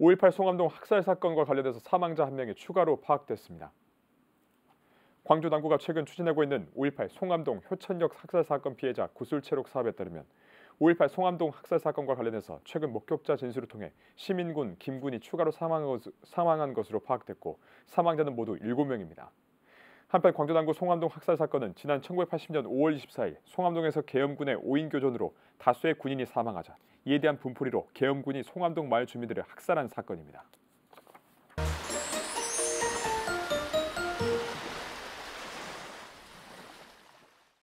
5.18 송암동 학살 사건과 관련해서 사망자 한 명이 추가로 파악됐습니다. 광주 당구가 최근 추진하고 있는 5.18 송암동 효천역 학살 사건 피해자 구술 체록 사업에 따르면 5.18 송암동 학살 사건과 관련해서 최근 목격자 진술을 통해 시민군 김군이 추가로 사망한 것으로 파악됐고 사망자는 모두 7명입니다. 한편 광주남구 송암동 학살 사건은 지난 1980년 5월 24일 송암동에서 계엄군의 5인 교전으로 다수의 군인이 사망하자 이에 대한 분풀이로 계엄군이 송암동 마을 주민들을 학살한 사건입니다.